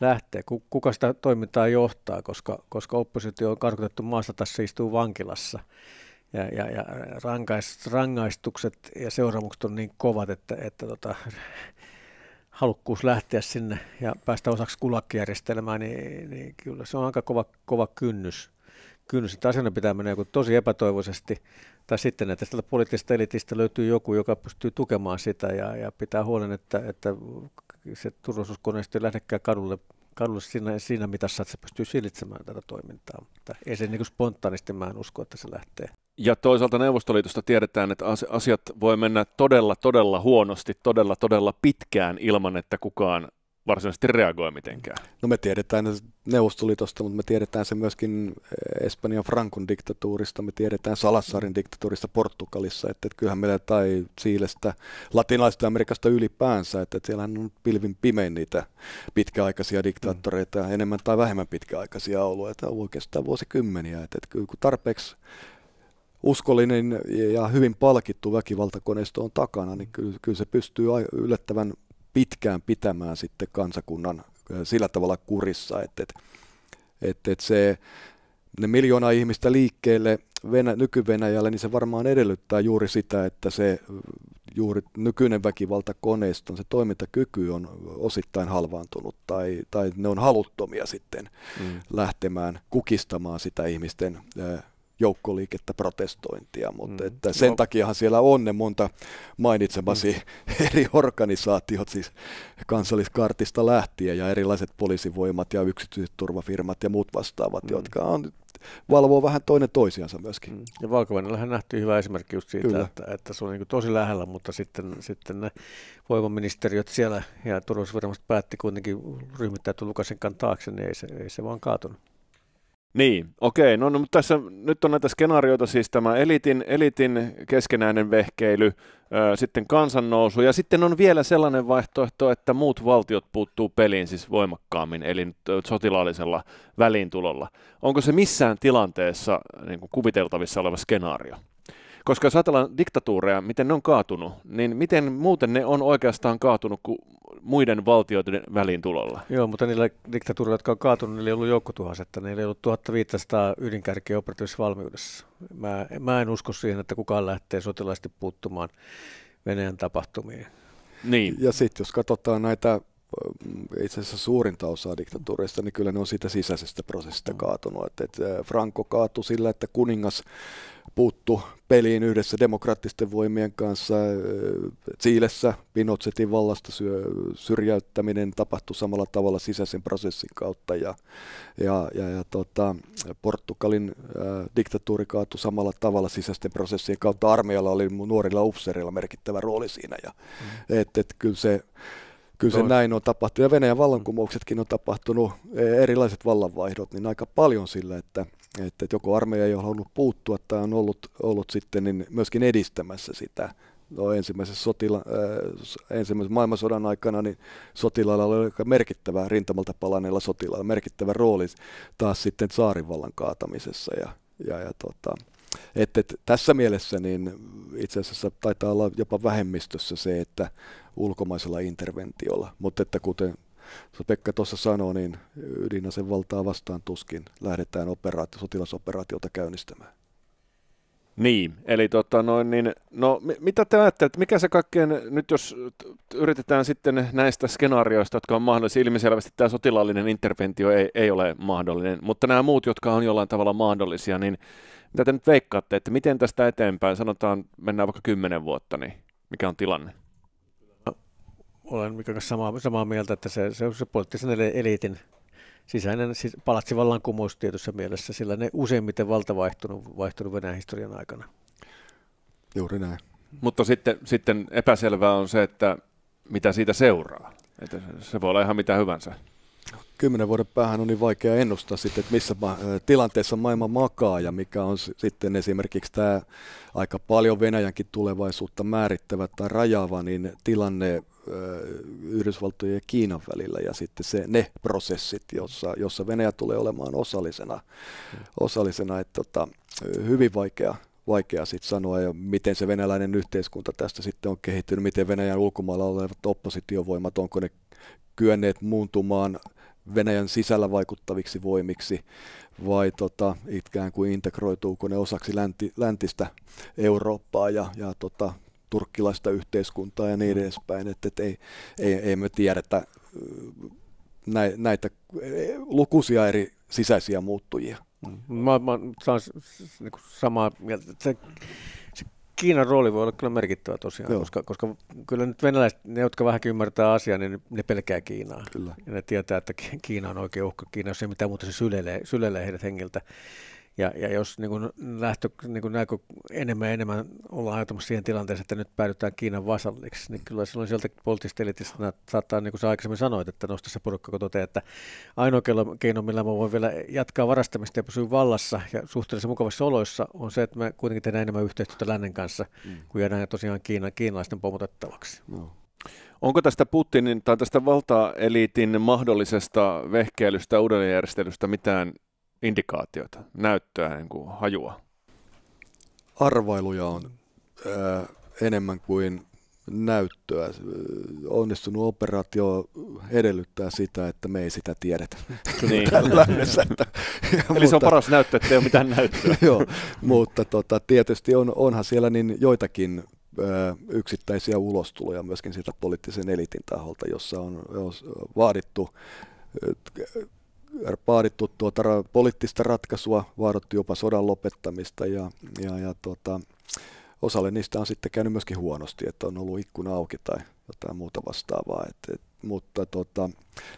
lähtee. Kuka sitä toimintaa johtaa, koska, koska oppositio on karkotettu maasta, tässä istuu vankilassa ja, ja, ja rankais, rangaistukset ja seuraamukset on niin kovat, että, että tota, halukkuus lähteä sinne ja päästä osaksi kulakkijärjestelmää, niin, niin kyllä se on aika kova, kova kynnys. Kynnys, että asiana pitää mennä joku tosi epätoivoisesti, tai sitten, että tästä poliittisesta elitistä löytyy joku, joka pystyy tukemaan sitä ja, ja pitää huolen, että, että se turvallisuuskoneisto ei lähdekään kadulle, kadulle siinä, siinä mitassa, että se pystyy silitsemään tätä toimintaa. Mutta ei se niin spontaanisti, mä en usko, että se lähtee. Ja toisaalta Neuvostoliitosta tiedetään, että asiat voi mennä todella, todella huonosti, todella, todella pitkään ilman, että kukaan varsinaisesti reagoi mitenkään. No me tiedetään Neuvostoliitosta, mutta me tiedetään se myöskin eh, Espanjan Frankon diktatuurista, me tiedetään Salassarin diktatuurista Portugalissa, että, että kyllähän meillä tai Siilestä, latinalaisesta Amerikasta ylipäänsä, että, että siellähän on pilvin pimein niitä pitkäaikaisia diktaattoreita, mm. enemmän tai vähemmän pitkäaikaisia ollut, että voi kestää vuosikymmeniä, että, että kyllä kun tarpeeksi uskollinen ja hyvin palkittu väkivaltakoneisto on takana, niin kyllä, kyllä se pystyy yllättävän pitkään pitämään sitten kansakunnan äh, sillä tavalla kurissa, että, että, että, että se, ne miljoona ihmistä liikkeelle Venä, nyky-Venäjälle, niin se varmaan edellyttää juuri sitä, että se juuri nykyinen väkivaltakoneiston, se toimintakyky on osittain halvaantunut tai, tai ne on haluttomia sitten mm. lähtemään kukistamaan sitä ihmisten äh, joukkoliikettä, protestointia, mutta mm. että sen no. takiahan siellä on ne monta mainitsemasi mm. [LAUGHS] eri organisaatiot, siis kansalliskartista lähtien ja erilaiset poliisivoimat ja yksityiset turvafirmat ja muut vastaavat, mm. jotka on valvoo vähän toinen toisiansa myöskin. Mm. Ja valko nähtiin hyvä esimerkki just siitä, Kyllä. että, että, se on niin tosi lähellä, mutta sitten, sitten ne voimaministeriöt siellä ja turvallisuusviranomaiset päätti kuitenkin ryhmittäytyä Lukasenkan taakse, niin ei se, ei se vaan kaatunut. Niin, okei. No, no mutta tässä nyt on näitä skenaarioita, siis tämä elitin, elitin keskenäinen vehkeily, ää, sitten kansannousu ja sitten on vielä sellainen vaihtoehto, että muut valtiot puuttuu peliin siis voimakkaammin, eli sotilaallisella väliintulolla. Onko se missään tilanteessa niin kuin kuviteltavissa oleva skenaario? Koska jos ajatellaan diktatuureja, miten ne on kaatunut, niin miten muuten ne on oikeastaan kaatunut kuin muiden valtioiden väliin tulolla? Joo, mutta niillä diktatuureilla, jotka on kaatunut, niillä ei ollut joukkotuhasetta, niillä ei ollut 1500 ydinkärkeä operatiivisessa valmiudessa. Mä, mä en usko siihen, että kukaan lähtee sotilaisesti puuttumaan Venäjän tapahtumiin. Niin. Ja sitten jos katsotaan näitä Äh, itse asiassa suurinta osaa diktatuureista, niin kyllä ne on siitä sisäisestä prosessista mm. kaatunut. Et, et äh, Franco kaatui sillä, että kuningas puuttu peliin yhdessä demokraattisten voimien kanssa. Siilessä äh, Pinochetin vallasta syrjäyttäminen tapahtui samalla tavalla sisäisen prosessin kautta ja, ja, ja, ja tota, Portugalin äh, diktatuuri kaatui samalla tavalla sisäisten prosessien kautta. Armeijalla oli nuorilla upseereilla merkittävä rooli siinä. Ja, mm. et, et, kyllä se Kyllä se näin on tapahtunut, ja Venäjän mm. vallankumouksetkin on tapahtunut, e, erilaiset vallanvaihdot, niin aika paljon sillä, että, että joko armeija ei ole halunnut puuttua tai on ollut, ollut sitten niin myöskin edistämässä sitä. No, ensimmäisessä, sotila, äh, ensimmäisen maailmansodan aikana niin sotilailla oli aika merkittävä, rintamalta palaneilla sotilailla merkittävä rooli taas sitten saarivallan kaatamisessa ja, ja, ja tota, et, et, tässä mielessä niin itse asiassa taitaa olla jopa vähemmistössä se, että ulkomaisella interventiolla, mutta että kuten Pekka tuossa sanoi, niin ydinaseen valtaa vastaan tuskin lähdetään operaatio, sotilasoperaatiota käynnistämään. Niin, eli tota noin, niin, no, mitä te ajattelette, mikä se kaikkein, nyt jos yritetään sitten näistä skenaarioista, jotka on mahdollisia, ilmiselvästi tämä sotilaallinen interventio ei, ei ole mahdollinen, mutta nämä muut, jotka on jollain tavalla mahdollisia, niin mitä te nyt veikkaatte, että miten tästä eteenpäin, sanotaan mennään vaikka kymmenen vuotta, niin mikä on tilanne? No, olen mikä samaa, samaa mieltä, että se, se, se poliittisen eliitin sisäinen siis palatsivallankumous tietyssä mielessä, sillä ne useimmiten valta vaihtunut, vaihtunut Venäjän historian aikana. Juuri näin. Mutta sitten, sitten epäselvää on se, että mitä siitä seuraa. Että se voi olla ihan mitä hyvänsä kymmenen vuoden päähän on niin vaikea ennustaa sitten, että missä äh, tilanteessa maailma makaa ja mikä on sitten esimerkiksi tämä aika paljon Venäjänkin tulevaisuutta määrittävä tai rajaava niin tilanne äh, Yhdysvaltojen ja Kiinan välillä ja sitten se, ne prosessit, jossa, jossa Venäjä tulee olemaan osallisena. osallisena että tota, hyvin vaikea, vaikea sitten sanoa, ja miten se venäläinen yhteiskunta tästä sitten on kehittynyt, miten Venäjän ulkomailla olevat oppositiovoimat, onko ne kyenneet muuntumaan Venäjän sisällä vaikuttaviksi voimiksi vai tota, ikään kuin integroituuko ne osaksi länti, läntistä Eurooppaa ja, ja tota, turkkilaista yhteiskuntaa ja niin mm. edespäin. Et, et ei, ei, ei me tiedetä näitä e, lukuisia eri sisäisiä muuttujia. Mm. Mä, mä, saan niin samaa mieltä. Se Kiinan rooli voi olla kyllä merkittävä tosiaan, koska, koska kyllä nyt venäläiset, ne jotka vähänkin ymmärtää asiaa, niin ne, pelkää Kiinaa. Kyllä. Ja ne tietää, että Kiina on oikein uhka. Kiina, on se, mitä muuta, se syleilee, syleilee heidät hengiltä. Ja, ja jos niin kuin lähtö, niin kuin näkö, enemmän ja enemmän ollaan ajautumassa siihen tilanteeseen, että nyt päädytään Kiinan vasalliksi, niin kyllä silloin sieltä poltistelitista, elitistä saattaa, niin kuin sä aikaisemmin sanoit, että nosta se porukka, kun toteaa, että ainoa keino, millä mä voin vielä jatkaa varastamista ja pysyä vallassa ja suhteellisen mukavissa oloissa, on se, että me kuitenkin tehdään enemmän yhteistyötä lännen kanssa, mm. kun jäädään tosiaan Kiina, kiinalaisten pomotettavaksi. No. Onko tästä Putinin tai tästä valtaeliitin mahdollisesta vehkeilystä, uudelleenjärjestelystä mitään indikaatioita, näyttöä, niin kuin hajua? Arvailuja on äh, enemmän kuin näyttöä. Onnistunut operaatio edellyttää sitä, että me ei sitä tiedetä. Niin. [LAUGHS] lähdössä, että, Eli mutta, se on paras näyttö, että ei ole mitään näyttöä. [LAUGHS] joo, mutta tota, tietysti on, onhan siellä niin joitakin ö, yksittäisiä ulostuloja myöskin siitä poliittisen elitin taholta, jossa on, on vaadittu vaadittu tuota poliittista ratkaisua, vaadittu jopa sodan lopettamista ja, ja, ja tuota, osalle niistä on sitten käynyt myöskin huonosti, että on ollut ikkuna auki tai jotain muuta vastaavaa. Et, et, mutta tuota,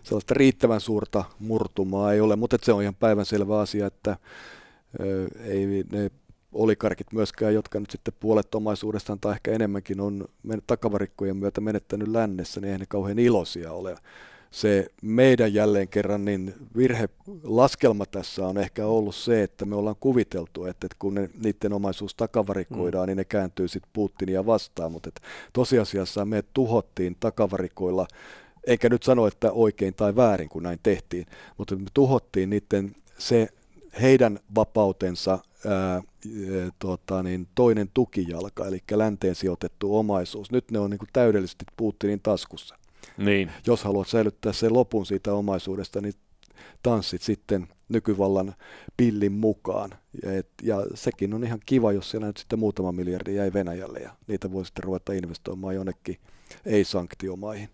sellaista riittävän suurta murtumaa ei ole, mutta se on ihan päivänselvä asia, että ö, ei ne olikarkit myöskään, jotka nyt sitten puolet omaisuudestaan tai ehkä enemmänkin on takavarikkojen myötä menettänyt lännessä, niin eihän ne kauhean iloisia ole se meidän jälleen kerran niin virhelaskelma tässä on ehkä ollut se, että me ollaan kuviteltu, että, kun ne, niiden omaisuus takavarikoidaan, mm. niin ne kääntyy sitten Putinia vastaan, mutta tosiasiassa me tuhottiin takavarikoilla enkä nyt sano, että oikein tai väärin, kun näin tehtiin, mutta me tuhottiin niiden se heidän vapautensa ää, tota, niin toinen tukijalka, eli länteen sijoitettu omaisuus. Nyt ne on niin kuin täydellisesti Putinin taskussa. Niin. Jos haluat säilyttää sen lopun siitä omaisuudesta, niin tanssit sitten nykyvallan pillin mukaan. Ja, et, ja sekin on ihan kiva, jos siellä nyt sitten muutama miljardi jäi Venäjälle ja niitä voi sitten ruveta investoimaan jonnekin ei-sanktiomaihin.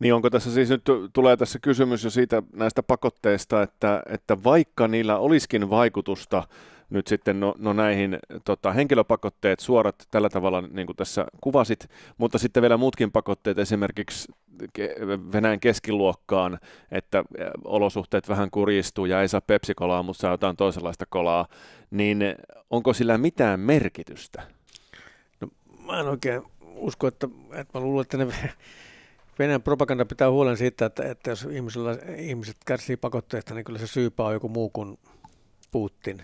Niin onko tässä siis nyt, tulee tässä kysymys jo siitä näistä pakotteista, että, että vaikka niillä olisikin vaikutusta nyt sitten no, no näihin tota, henkilöpakotteet suorat tällä tavalla, niin kuin tässä kuvasit, mutta sitten vielä muutkin pakotteet esimerkiksi Venäjän keskiluokkaan, että äh, olosuhteet vähän kuristuu ja ei saa pepsikolaa, mutta saa jotain toisenlaista kolaa, niin onko sillä mitään merkitystä? No, mä en oikein usko, että, että mä luulen, että ne [LAUGHS] Venäjän propaganda pitää huolen siitä, että, että jos ihmisillä, ihmiset kärsii pakotteista, niin kyllä se syypää on joku muu kuin Putin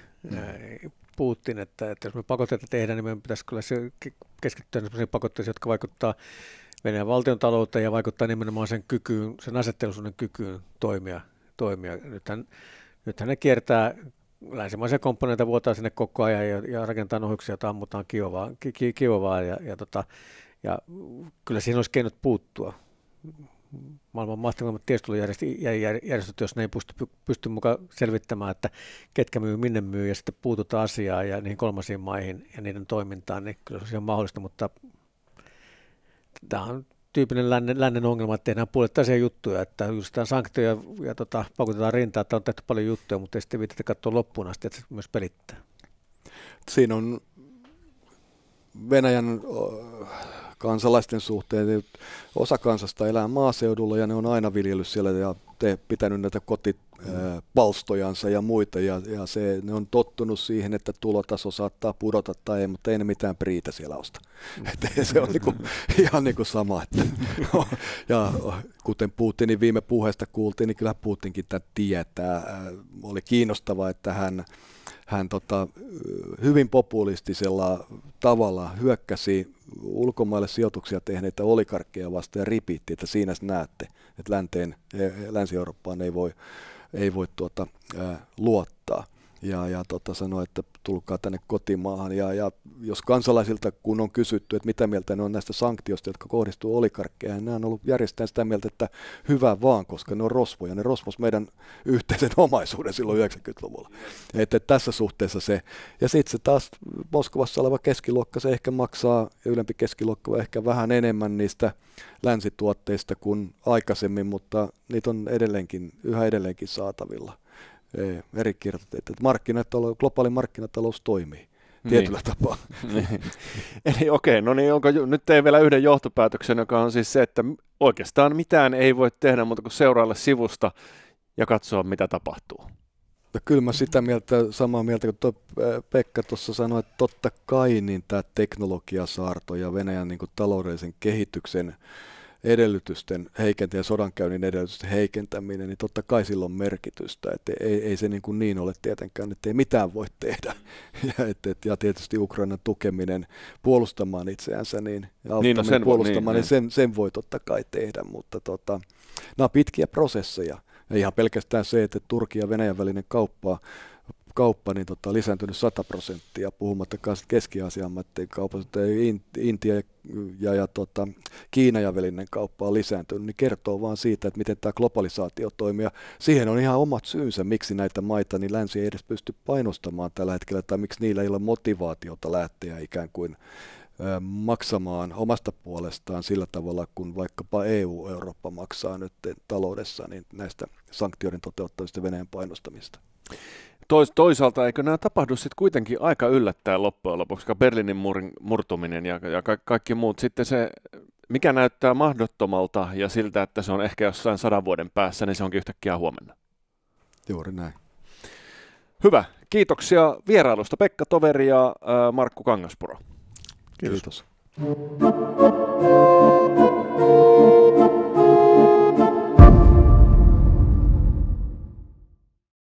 Putin, niin. että, että jos me pakotteita tehdään, niin meidän pitäisi kyllä se keskittyä sellaisiin pakotteisiin, jotka vaikuttaa Venäjän valtion talouteen ja vaikuttaa nimenomaan sen kykyyn, sen asettelusuuden kykyyn toimia. toimia. Nythän, nythän ne kiertää länsimaisia komponenteja vuotaa sinne koko ajan ja, ja rakentaa nohuksia, joita ammutaan kiovaa, ki, ki, kiovaa ja, ja, tota, ja kyllä siinä olisi keinot puuttua maailman mahtavimmat tiedustelujärjestöt, jos ne ei pysty, pysty mukaan selvittämään, että ketkä myy, minne myy, ja sitten puututaan asiaan ja niihin kolmansiin maihin ja niiden toimintaan, niin kyllä se on ihan mahdollista, mutta tämä on tyypillinen lännen, lännen ongelma, että tehdään puolettaisia juttuja, että just sanktioja ja tota, pakotetaan rintaa, että on tehty paljon juttuja, mutta ei sitten viitata katsoa loppuun asti, että se myös pelittää. Siinä on Venäjän kansalaisten suhteen. Niin osa kansasta elää maaseudulla ja ne on aina viljellyt siellä ja te pitänyt näitä kotipalstojansa mm. ja muita ja, ja se, ne on tottunut siihen, että tulotaso saattaa pudota tai ei, mutta ei ne mitään priitä siellä osta. Mm. Et se on niinku, [LAUGHS] ihan niinku sama. Että, [LAUGHS] ja kuten Putinin viime puheesta kuultiin, niin kyllä Putinkin tämä tietää. Oli kiinnostavaa, että hän hän tota, hyvin populistisella tavalla hyökkäsi ulkomaille sijoituksia tehneitä olikarkkeja vastaan ja ripitti, että siinä näette, että länteen, eh, Länsi-Eurooppaan ei voi, ei voi tuota, ää, luottaa ja, ja tota, sanoi, että tulkaa tänne kotimaahan. Ja, ja jos kansalaisilta kun on kysytty, että mitä mieltä ne on näistä sanktioista, jotka kohdistuu olikarkkeihin, nämä on ollut järjestäen sitä mieltä, että hyvä vaan, koska ne on rosvoja. Ne rosvos meidän yhteisen [LAUGHS] omaisuuden silloin 90-luvulla. Mm. Että tässä suhteessa se. Ja sitten se taas Moskovassa oleva keskiluokka, se ehkä maksaa, ylempi keskiluokka ehkä vähän enemmän niistä länsituotteista kuin aikaisemmin, mutta niitä on edelleenkin, yhä edelleenkin saatavilla eri kirjoitettiin, että markkinatalous, globaali markkinatalous toimii niin. tietyllä [LAUGHS] niin. tapaa. Eli okei, okay, no niin, onko, nyt tein vielä yhden johtopäätöksen, joka on siis se, että oikeastaan mitään ei voi tehdä muuta kuin seurailla sivusta ja katsoa, mitä tapahtuu. Ja no kyllä mä sitä mieltä, samaa mieltä kuin Pekka tuossa sanoi, että totta kai niin tämä teknologiasaarto ja Venäjän niin kuin, taloudellisen kehityksen edellytysten heikentäminen ja sodankäynnin edellytysten heikentäminen, niin totta kai sillä on merkitystä. Että ei, ei se niin, kuin niin ole tietenkään, että ei mitään voi tehdä. [LAUGHS] Ja, et, et, ja tietysti Ukrainan tukeminen puolustamaan itseänsä, niin, ja niin no sen puolustamaan, voi, niin, niin sen, sen voi totta kai tehdä, mutta tota, nämä on pitkiä prosesseja. Ja ihan pelkästään se, että Turkia ja Venäjän välinen kauppa kauppa niin tota, lisääntynyt 100 prosenttia, puhumattakaan Keski-Aasian maiden kaupasta. Intia ja, ja, ja tota, Kiina ja välinen kauppa on lisääntynyt, niin kertoo vaan siitä, että miten tämä globalisaatio toimii. Ja siihen on ihan omat syynsä, miksi näitä maita niin länsi ei edes pysty painostamaan tällä hetkellä, tai miksi niillä ei ole motivaatiota lähteä ikään kuin maksamaan omasta puolestaan sillä tavalla, kun vaikkapa EU-Eurooppa maksaa nyt taloudessa niin näistä sanktioiden toteuttamista Venäjän painostamista. Tois, toisaalta eikö nämä tapahdu sitten kuitenkin aika yllättäen loppujen lopuksi, koska Berliinin murin murtuminen ja, ja ka- kaikki muut. Sitten se, mikä näyttää mahdottomalta ja siltä, että se on ehkä jossain sadan vuoden päässä, niin se onkin yhtäkkiä huomenna. Juuri näin. Hyvä. Kiitoksia vierailusta Pekka Toveri ja äh, Markku Kangaspuro. Kiitos. Kiitos.